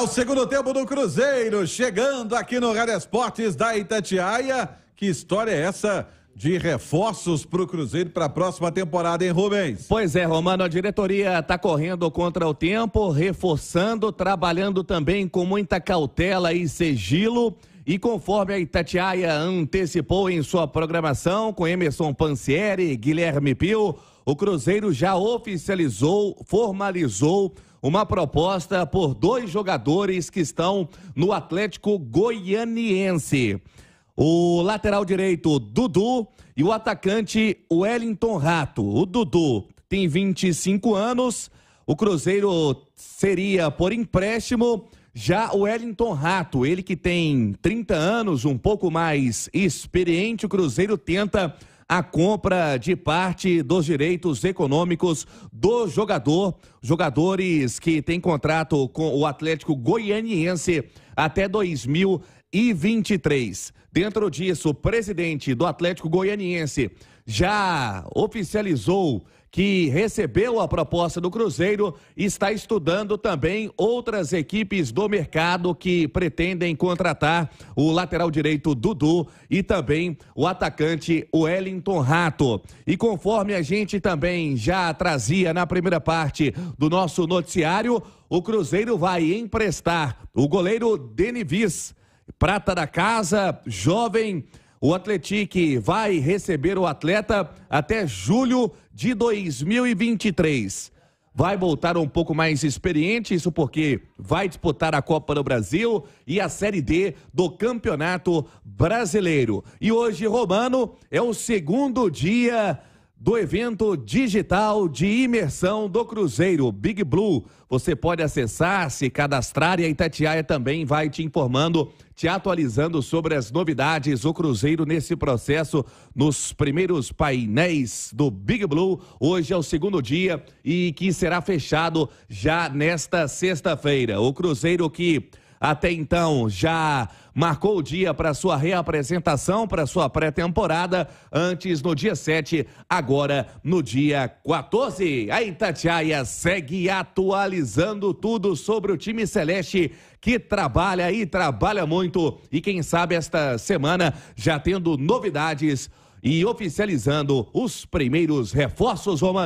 O segundo tempo do Cruzeiro, chegando aqui no Rádio Esportes da Itatiaia. Que história é essa? de reforços para o Cruzeiro para a próxima temporada, hein, Rubens? Pois é, Romano, a diretoria está correndo contra o tempo, reforçando, trabalhando também com muita cautela e sigilo. E conforme a Itatiaia antecipou em sua programação, com Emerson Pancieri, Guilherme Pio, o Cruzeiro já oficializou, formalizou uma proposta por dois jogadores que estão no Atlético Goianiense. O lateral direito, Dudu, e o atacante, Wellington Rato. O Dudu tem 25 anos, o Cruzeiro seria por empréstimo. Já o Wellington Rato, ele que tem 30 anos, um pouco mais experiente, o Cruzeiro tenta a compra de parte dos direitos econômicos do jogador, jogadores que têm contrato com o Atlético Goianiense até 2020 e 23. Dentro disso, o presidente do Atlético Goianiense já oficializou que recebeu a proposta do Cruzeiro e está estudando também outras equipes do mercado que pretendem contratar o lateral direito Dudu e também o atacante Wellington Rato. E conforme a gente também já trazia na primeira parte do nosso noticiário, o Cruzeiro vai emprestar o goleiro Denivis prata da casa, jovem. O Atletique vai receber o atleta até julho de 2023. Vai voltar um pouco mais experiente, isso porque vai disputar a Copa do Brasil e a Série D do Campeonato Brasileiro. E hoje, Romano, é o segundo dia do evento digital de imersão do Cruzeiro Big Blue. Você pode acessar, se cadastrar e a Itatiaia também vai te informando, te atualizando sobre as novidades do Cruzeiro nesse processo nos primeiros painéis do Big Blue. Hoje é o segundo dia e que será fechado já nesta sexta-feira. O Cruzeiro que até então já marcou o dia para sua reapresentação, para sua pré-temporada, antes no dia 7, agora no dia 14. A Itatiaia segue atualizando tudo sobre o time celeste que trabalha e trabalha muito. E quem sabe esta semana já tendo novidades e oficializando os primeiros reforços romanos.